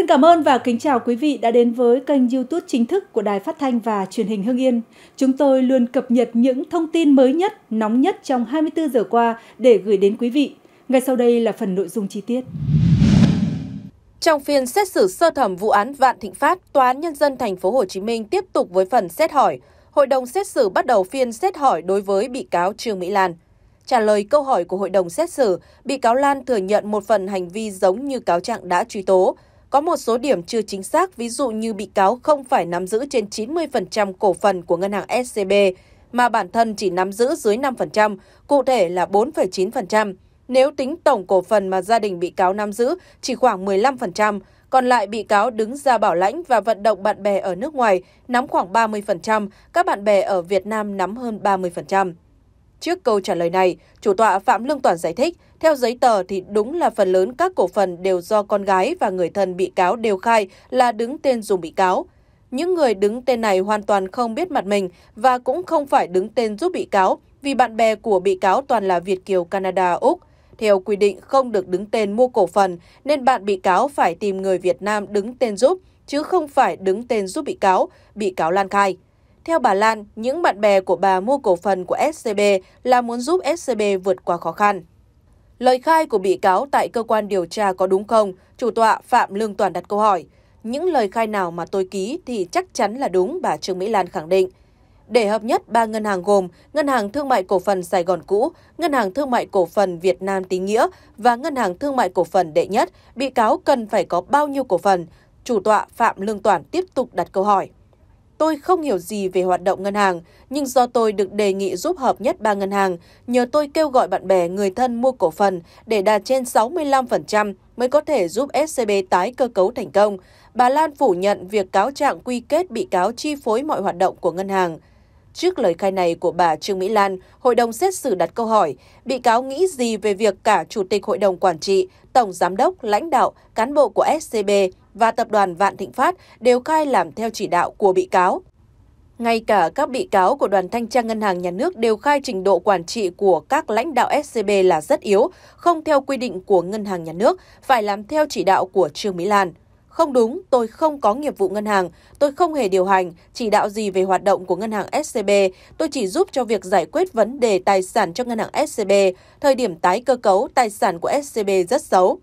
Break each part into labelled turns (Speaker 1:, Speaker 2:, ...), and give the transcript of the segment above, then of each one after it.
Speaker 1: Xin cảm ơn và kính chào quý vị đã đến với kênh YouTube chính thức của Đài Phát thanh và Truyền hình Hưng Yên. Chúng tôi luôn cập nhật những thông tin mới nhất, nóng nhất trong 24 giờ qua để gửi đến quý vị. Ngay sau đây là phần nội dung chi tiết. Trong phiên xét xử sơ thẩm vụ án Vạn Thịnh Phát, Tòa án Nhân dân Thành phố Hồ Chí Minh tiếp tục với phần xét hỏi. Hội đồng xét xử bắt đầu phiên xét hỏi đối với bị cáo Trương Mỹ Lan. Trả lời câu hỏi của hội đồng xét xử, bị cáo Lan thừa nhận một phần hành vi giống như cáo trạng đã truy tố, có một số điểm chưa chính xác, ví dụ như bị cáo không phải nắm giữ trên 90% cổ phần của ngân hàng SCB, mà bản thân chỉ nắm giữ dưới 5%, cụ thể là 4,9%. Nếu tính tổng cổ phần mà gia đình bị cáo nắm giữ chỉ khoảng 15%, còn lại bị cáo đứng ra bảo lãnh và vận động bạn bè ở nước ngoài nắm khoảng 30%, các bạn bè ở Việt Nam nắm hơn 30%. Trước câu trả lời này, chủ tọa Phạm Lương Toàn giải thích, theo giấy tờ thì đúng là phần lớn các cổ phần đều do con gái và người thân bị cáo đều khai là đứng tên dùng bị cáo. Những người đứng tên này hoàn toàn không biết mặt mình và cũng không phải đứng tên giúp bị cáo vì bạn bè của bị cáo toàn là Việt Kiều Canada, Úc. Theo quy định không được đứng tên mua cổ phần nên bạn bị cáo phải tìm người Việt Nam đứng tên giúp chứ không phải đứng tên giúp bị cáo, bị cáo Lan khai. Theo bà Lan, những bạn bè của bà mua cổ phần của SCB là muốn giúp SCB vượt qua khó khăn. Lời khai của bị cáo tại cơ quan điều tra có đúng không? Chủ tọa Phạm Lương Toàn đặt câu hỏi. Những lời khai nào mà tôi ký thì chắc chắn là đúng, bà Trương Mỹ Lan khẳng định. Để hợp nhất ba ngân hàng gồm Ngân hàng Thương mại Cổ phần Sài Gòn cũ, Ngân hàng Thương mại Cổ phần Việt Nam Tín Nghĩa và Ngân hàng Thương mại Cổ phần Đệ Nhất, bị cáo cần phải có bao nhiêu cổ phần? Chủ tọa Phạm Lương Toàn tiếp tục đặt câu hỏi. Tôi không hiểu gì về hoạt động ngân hàng, nhưng do tôi được đề nghị giúp hợp nhất ba ngân hàng, nhờ tôi kêu gọi bạn bè người thân mua cổ phần để đạt trên 65% mới có thể giúp SCB tái cơ cấu thành công. Bà Lan phủ nhận việc cáo trạng quy kết bị cáo chi phối mọi hoạt động của ngân hàng. Trước lời khai này của bà Trương Mỹ Lan, hội đồng xét xử đặt câu hỏi, bị cáo nghĩ gì về việc cả Chủ tịch Hội đồng Quản trị, Tổng Giám đốc, lãnh đạo, cán bộ của SCB và Tập đoàn Vạn Thịnh Phát đều khai làm theo chỉ đạo của bị cáo. Ngay cả các bị cáo của đoàn thanh tra ngân hàng nhà nước đều khai trình độ quản trị của các lãnh đạo SCB là rất yếu, không theo quy định của ngân hàng nhà nước, phải làm theo chỉ đạo của Trương Mỹ Lan. Không đúng, tôi không có nghiệp vụ ngân hàng, tôi không hề điều hành, chỉ đạo gì về hoạt động của ngân hàng SCB, tôi chỉ giúp cho việc giải quyết vấn đề tài sản cho ngân hàng SCB. Thời điểm tái cơ cấu, tài sản của SCB rất xấu.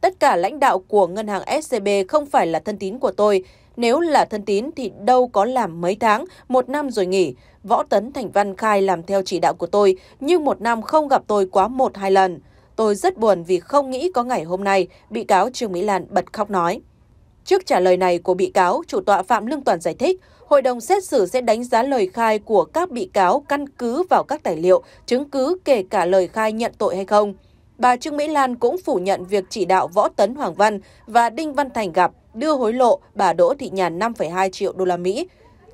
Speaker 1: Tất cả lãnh đạo của ngân hàng SCB không phải là thân tín của tôi. Nếu là thân tín thì đâu có làm mấy tháng, một năm rồi nghỉ. Võ Tấn Thành Văn khai làm theo chỉ đạo của tôi, nhưng một năm không gặp tôi quá một hai lần. Tôi rất buồn vì không nghĩ có ngày hôm nay, bị cáo Trương Mỹ Lan bật khóc nói. Trước trả lời này của bị cáo, chủ tọa Phạm Lương Toàn giải thích, hội đồng xét xử sẽ đánh giá lời khai của các bị cáo căn cứ vào các tài liệu, chứng cứ kể cả lời khai nhận tội hay không. Bà Trương Mỹ Lan cũng phủ nhận việc chỉ đạo Võ Tấn Hoàng Văn và Đinh Văn Thành gặp đưa hối lộ bà Đỗ Thị Nhàn 5,2 triệu đô la Mỹ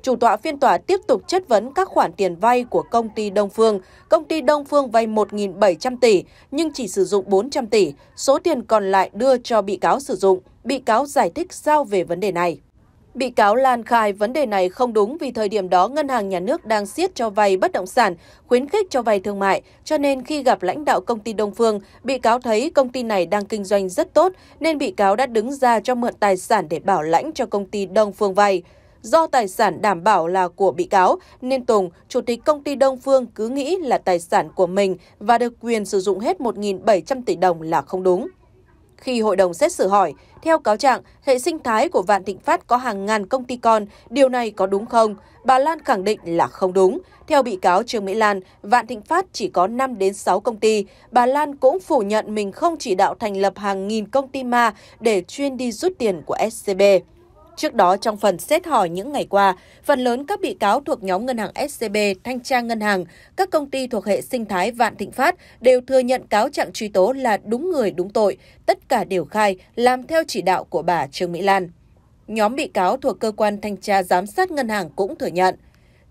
Speaker 1: chủ tọa phiên tòa tiếp tục chất vấn các khoản tiền vay của công ty Đông Phương. Công ty Đông Phương vay 1.700 tỷ nhưng chỉ sử dụng 400 tỷ, số tiền còn lại đưa cho bị cáo sử dụng. Bị cáo giải thích sao về vấn đề này. Bị cáo Lan khai vấn đề này không đúng vì thời điểm đó ngân hàng nhà nước đang siết cho vay bất động sản, khuyến khích cho vay thương mại, cho nên khi gặp lãnh đạo công ty Đông Phương, bị cáo thấy công ty này đang kinh doanh rất tốt nên bị cáo đã đứng ra cho mượn tài sản để bảo lãnh cho công ty Đông Phương vay do tài sản đảm bảo là của bị cáo, nên Tùng, chủ tịch công ty Đông Phương cứ nghĩ là tài sản của mình và được quyền sử dụng hết 1.700 tỷ đồng là không đúng. Khi hội đồng xét xử hỏi, theo cáo trạng, hệ sinh thái của Vạn Thịnh Phát có hàng ngàn công ty con, điều này có đúng không? Bà Lan khẳng định là không đúng. Theo bị cáo Trương Mỹ Lan, Vạn Thịnh Phát chỉ có 5 đến 6 công ty. Bà Lan cũng phủ nhận mình không chỉ đạo thành lập hàng nghìn công ty ma để chuyên đi rút tiền của SCB. Trước đó, trong phần xét hỏi những ngày qua, phần lớn các bị cáo thuộc nhóm ngân hàng SCB, Thanh tra Ngân hàng, các công ty thuộc hệ sinh thái Vạn Thịnh Phát đều thừa nhận cáo trạng truy tố là đúng người đúng tội, tất cả đều khai làm theo chỉ đạo của bà Trương Mỹ Lan. Nhóm bị cáo thuộc cơ quan thanh tra giám sát ngân hàng cũng thừa nhận.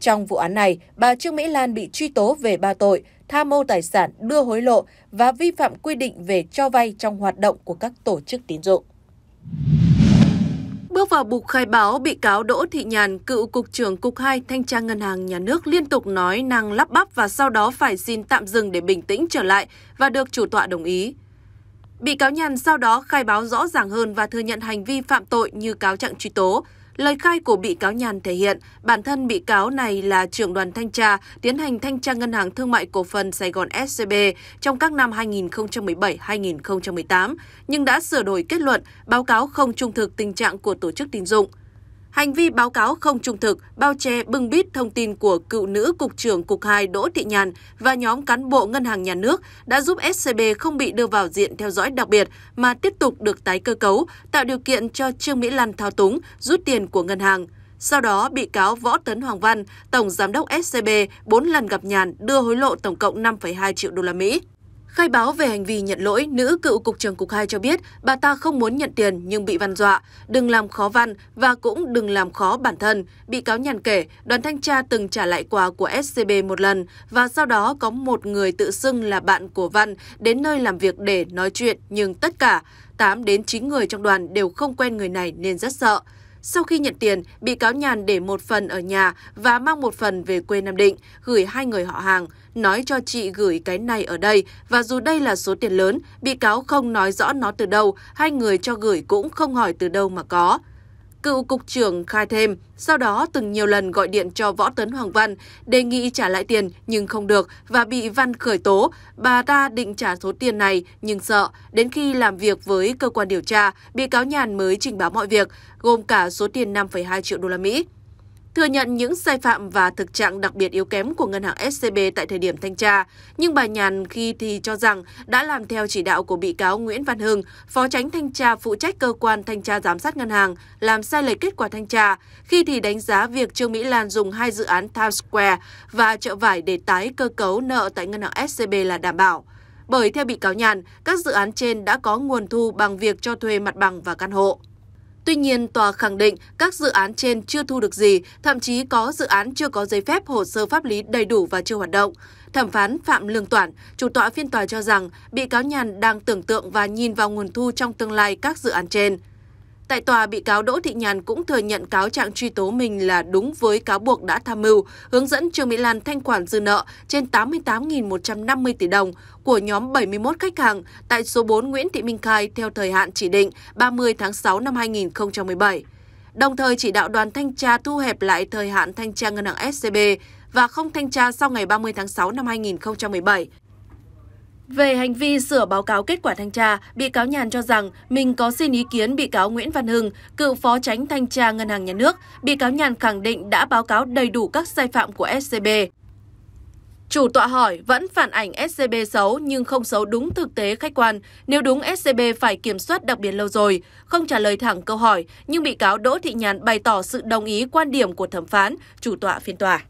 Speaker 1: Trong vụ án này, bà Trương Mỹ Lan bị truy tố về ba tội tham mô tài sản, đưa hối lộ và vi phạm quy định về cho vay trong hoạt động của các tổ chức tín dụng. Bước vào bục khai báo, bị cáo Đỗ Thị Nhàn, cựu cục trưởng Cục 2 Thanh tra Ngân hàng Nhà nước liên tục nói nàng lắp bắp và sau đó phải xin tạm dừng để bình tĩnh trở lại và được chủ tọa đồng ý. Bị cáo Nhàn sau đó khai báo rõ ràng hơn và thừa nhận hành vi phạm tội như cáo trạng truy tố. Lời khai của bị cáo Nhàn thể hiện bản thân bị cáo này là trưởng đoàn thanh tra tiến hành thanh tra Ngân hàng Thương mại Cổ phần Sài Gòn SCB trong các năm 2017-2018, nhưng đã sửa đổi kết luận báo cáo không trung thực tình trạng của tổ chức tín dụng. Hành vi báo cáo không trung thực, bao che bưng bít thông tin của cựu nữ Cục trưởng Cục 2 Đỗ Thị Nhàn và nhóm cán bộ Ngân hàng Nhà nước đã giúp SCB không bị đưa vào diện theo dõi đặc biệt mà tiếp tục được tái cơ cấu, tạo điều kiện cho Trương Mỹ Lan thao túng, rút tiền của ngân hàng. Sau đó, bị cáo Võ Tấn Hoàng Văn, Tổng Giám đốc SCB, 4 lần gặp Nhàn đưa hối lộ tổng cộng 5,2 triệu đô la Mỹ. Khai báo về hành vi nhận lỗi, nữ cựu cục trưởng Cục 2 cho biết bà ta không muốn nhận tiền nhưng bị văn dọa, đừng làm khó văn và cũng đừng làm khó bản thân. Bị cáo nhàn kể, đoàn thanh tra từng trả lại quà của SCB một lần và sau đó có một người tự xưng là bạn của văn đến nơi làm việc để nói chuyện nhưng tất cả 8 đến 9 người trong đoàn đều không quen người này nên rất sợ. Sau khi nhận tiền, bị cáo Nhàn để một phần ở nhà và mang một phần về quê Nam Định, gửi hai người họ hàng, nói cho chị gửi cái này ở đây và dù đây là số tiền lớn, bị cáo không nói rõ nó từ đâu, hai người cho gửi cũng không hỏi từ đâu mà có cựu cục trưởng khai thêm, sau đó từng nhiều lần gọi điện cho Võ Tấn Hoàng Văn đề nghị trả lại tiền nhưng không được và bị Văn khởi tố. Bà ta định trả số tiền này nhưng sợ, đến khi làm việc với cơ quan điều tra, bị cáo Nhàn mới trình báo mọi việc, gồm cả số tiền 5,2 triệu đô la Mỹ thừa nhận những sai phạm và thực trạng đặc biệt yếu kém của ngân hàng SCB tại thời điểm thanh tra, nhưng bà Nhàn khi thì cho rằng đã làm theo chỉ đạo của bị cáo Nguyễn Văn Hưng, phó tránh thanh tra phụ trách cơ quan thanh tra giám sát ngân hàng, làm sai lệch kết quả thanh tra, khi thì đánh giá việc Trương Mỹ Lan dùng hai dự án Times Square và chợ vải để tái cơ cấu nợ tại ngân hàng SCB là đảm bảo. Bởi theo bị cáo Nhàn, các dự án trên đã có nguồn thu bằng việc cho thuê mặt bằng và căn hộ. Tuy nhiên, tòa khẳng định các dự án trên chưa thu được gì, thậm chí có dự án chưa có giấy phép hồ sơ pháp lý đầy đủ và chưa hoạt động. Thẩm phán Phạm Lương Toản, chủ tọa phiên tòa cho rằng bị cáo Nhàn đang tưởng tượng và nhìn vào nguồn thu trong tương lai các dự án trên. Tại tòa, bị cáo Đỗ Thị Nhàn cũng thừa nhận cáo trạng truy tố mình là đúng với cáo buộc đã tham mưu, hướng dẫn Trương Mỹ Lan thanh khoản dư nợ trên 88.150 tỷ đồng của nhóm 71 khách hàng tại số 4 Nguyễn Thị Minh Khai theo thời hạn chỉ định 30 tháng 6 năm 2017. Đồng thời chỉ đạo đoàn thanh tra thu hẹp lại thời hạn thanh tra ngân hàng SCB và không thanh tra sau ngày 30 tháng 6 năm 2017. Về hành vi sửa báo cáo kết quả thanh tra, bị cáo Nhàn cho rằng mình có xin ý kiến bị cáo Nguyễn Văn Hưng, cựu phó tránh thanh tra Ngân hàng Nhà nước. Bị cáo Nhàn khẳng định đã báo cáo đầy đủ các sai phạm của SCB. Chủ tọa hỏi vẫn phản ảnh SCB xấu nhưng không xấu đúng thực tế khách quan. Nếu đúng SCB phải kiểm soát đặc biệt lâu rồi. Không trả lời thẳng câu hỏi, nhưng bị cáo Đỗ Thị Nhàn bày tỏ sự đồng ý quan điểm của thẩm phán, chủ tọa phiên tòa.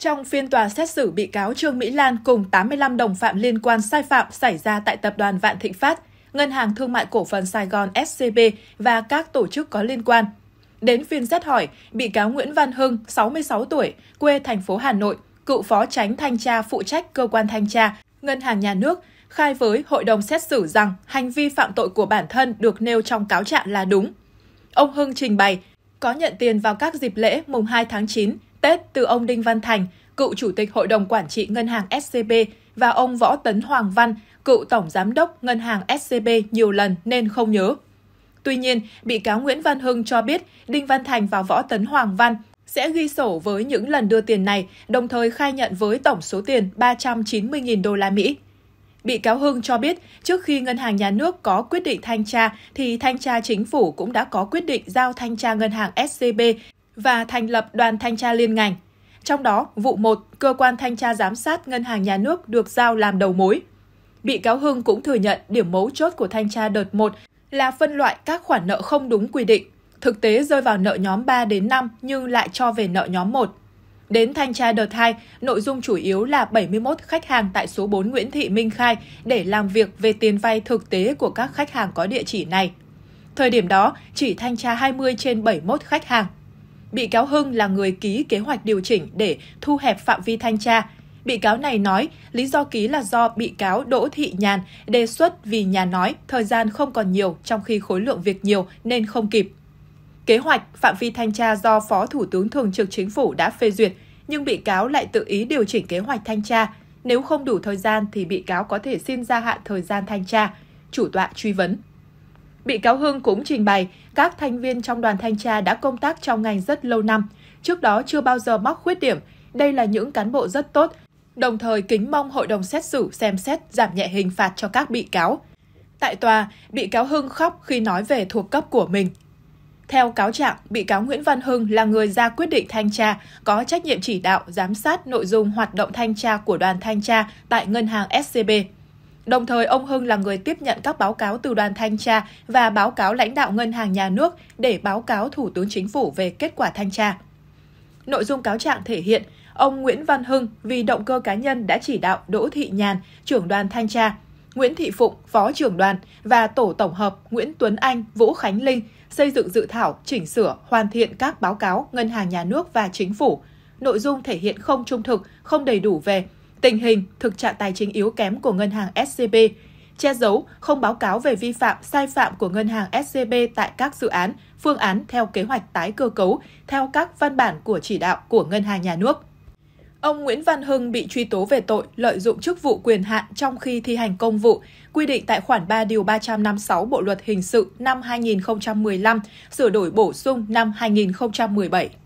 Speaker 2: Trong phiên tòa xét xử bị cáo Trương Mỹ Lan cùng 85 đồng phạm liên quan sai phạm xảy ra tại tập đoàn Vạn Thịnh Phát, Ngân hàng Thương mại Cổ phần Sài Gòn SCB và các tổ chức có liên quan. Đến phiên xét hỏi, bị cáo Nguyễn Văn Hưng, 66 tuổi, quê thành phố Hà Nội, cựu phó tránh thanh tra phụ trách cơ quan thanh tra, Ngân hàng Nhà nước, khai với hội đồng xét xử rằng hành vi phạm tội của bản thân được nêu trong cáo trạng là đúng. Ông Hưng trình bày, có nhận tiền vào các dịp lễ mùng 2 tháng 9, Tết từ ông Đinh Văn Thành – cựu chủ tịch Hội đồng Quản trị Ngân hàng SCB và ông Võ Tấn Hoàng Văn, cựu tổng giám đốc Ngân hàng SCB nhiều lần nên không nhớ. Tuy nhiên, bị cáo Nguyễn Văn Hưng cho biết Đinh Văn Thành và Võ Tấn Hoàng Văn sẽ ghi sổ với những lần đưa tiền này, đồng thời khai nhận với tổng số tiền 390.000 đô la Mỹ. Bị cáo Hưng cho biết, trước khi Ngân hàng Nhà nước có quyết định thanh tra, thì thanh tra chính phủ cũng đã có quyết định giao thanh tra Ngân hàng SCB và thành lập đoàn thanh tra liên ngành. Trong đó, vụ 1, cơ quan thanh tra giám sát ngân hàng nhà nước được giao làm đầu mối. Bị cáo Hưng cũng thừa nhận điểm mấu chốt của thanh tra đợt 1 là phân loại các khoản nợ không đúng quy định, thực tế rơi vào nợ nhóm 3 đến 5 nhưng lại cho về nợ nhóm 1. Đến thanh tra đợt 2, nội dung chủ yếu là 71 khách hàng tại số 4 Nguyễn Thị Minh Khai để làm việc về tiền vay thực tế của các khách hàng có địa chỉ này. Thời điểm đó, chỉ thanh tra 20 trên 71 khách hàng bị cáo Hưng là người ký kế hoạch điều chỉnh để thu hẹp phạm vi thanh tra. Bị cáo này nói lý do ký là do bị cáo Đỗ Thị Nhàn đề xuất vì nhà nói thời gian không còn nhiều trong khi khối lượng việc nhiều nên không kịp. Kế hoạch phạm vi thanh tra do Phó Thủ tướng Thường trực Chính phủ đã phê duyệt, nhưng bị cáo lại tự ý điều chỉnh kế hoạch thanh tra. Nếu không đủ thời gian thì bị cáo có thể xin gia hạn thời gian thanh tra. Chủ tọa truy vấn. Bị cáo Hưng cũng trình bày, các thành viên trong đoàn thanh tra đã công tác trong ngành rất lâu năm, trước đó chưa bao giờ mắc khuyết điểm. Đây là những cán bộ rất tốt, đồng thời kính mong hội đồng xét xử xem xét giảm nhẹ hình phạt cho các bị cáo. Tại tòa, bị cáo Hưng khóc khi nói về thuộc cấp của mình. Theo cáo trạng, bị cáo Nguyễn Văn Hưng là người ra quyết định thanh tra, có trách nhiệm chỉ đạo, giám sát nội dung hoạt động thanh tra của đoàn thanh tra tại ngân hàng SCB. Đồng thời, ông Hưng là người tiếp nhận các báo cáo từ đoàn thanh tra và báo cáo lãnh đạo Ngân hàng Nhà nước để báo cáo Thủ tướng Chính phủ về kết quả thanh tra. Nội dung cáo trạng thể hiện, ông Nguyễn Văn Hưng vì động cơ cá nhân đã chỉ đạo Đỗ Thị Nhàn, trưởng đoàn thanh tra, Nguyễn Thị Phụng, phó trưởng đoàn và tổ tổng hợp Nguyễn Tuấn Anh, Vũ Khánh Linh xây dựng dự thảo, chỉnh sửa, hoàn thiện các báo cáo Ngân hàng Nhà nước và Chính phủ. Nội dung thể hiện không trung thực, không đầy đủ về tình hình, thực trạng tài chính yếu kém của ngân hàng SCB, che giấu, không báo cáo về vi phạm, sai phạm của ngân hàng SCB tại các dự án, phương án theo kế hoạch tái cơ cấu, theo các văn bản của chỉ đạo của ngân hàng nhà nước. Ông Nguyễn Văn Hưng bị truy tố về tội lợi dụng chức vụ quyền hạn trong khi thi hành công vụ, quy định tại khoản 3 điều 356 Bộ luật hình sự năm 2015, sửa đổi bổ sung năm 2017.